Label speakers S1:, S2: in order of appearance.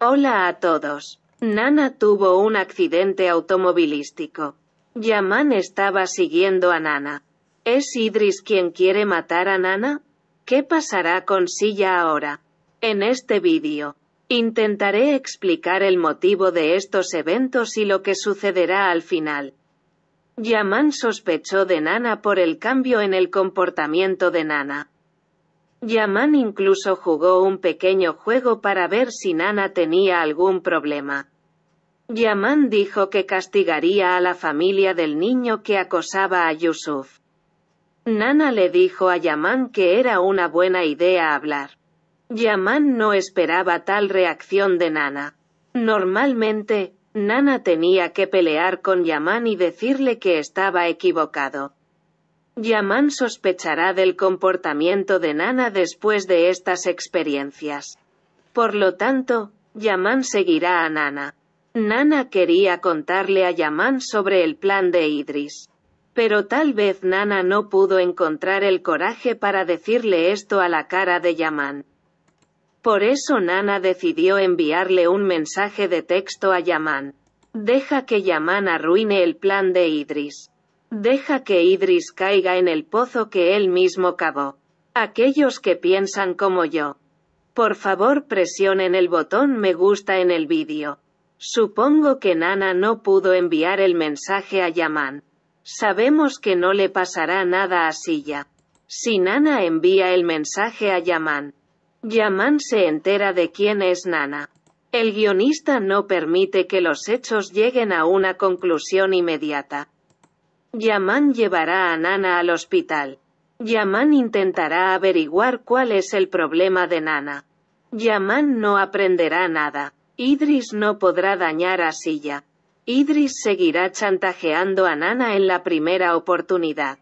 S1: Hola a todos. Nana tuvo un accidente automovilístico. Yaman estaba siguiendo a Nana. ¿Es Idris quien quiere matar a Nana? ¿Qué pasará con Silla ahora? En este vídeo, intentaré explicar el motivo de estos eventos y lo que sucederá al final. Yaman sospechó de Nana por el cambio en el comportamiento de Nana. Yaman incluso jugó un pequeño juego para ver si Nana tenía algún problema. Yaman dijo que castigaría a la familia del niño que acosaba a Yusuf. Nana le dijo a Yaman que era una buena idea hablar. Yaman no esperaba tal reacción de Nana. Normalmente, Nana tenía que pelear con Yaman y decirle que estaba equivocado. Yaman sospechará del comportamiento de Nana después de estas experiencias. Por lo tanto, Yaman seguirá a Nana. Nana quería contarle a Yaman sobre el plan de Idris. Pero tal vez Nana no pudo encontrar el coraje para decirle esto a la cara de Yaman. Por eso Nana decidió enviarle un mensaje de texto a Yaman. Deja que Yaman arruine el plan de Idris deja que Idris caiga en el pozo que él mismo cavó. Aquellos que piensan como yo. Por favor presionen el botón me gusta en el vídeo. Supongo que Nana no pudo enviar el mensaje a Yaman. Sabemos que no le pasará nada a Silla. Si Nana envía el mensaje a Yaman. Yaman se entera de quién es Nana. El guionista no permite que los hechos lleguen a una conclusión inmediata. Yaman llevará a Nana al hospital. Yaman intentará averiguar cuál es el problema de Nana. Yaman no aprenderá nada. Idris no podrá dañar a Silla. Idris seguirá chantajeando a Nana en la primera oportunidad.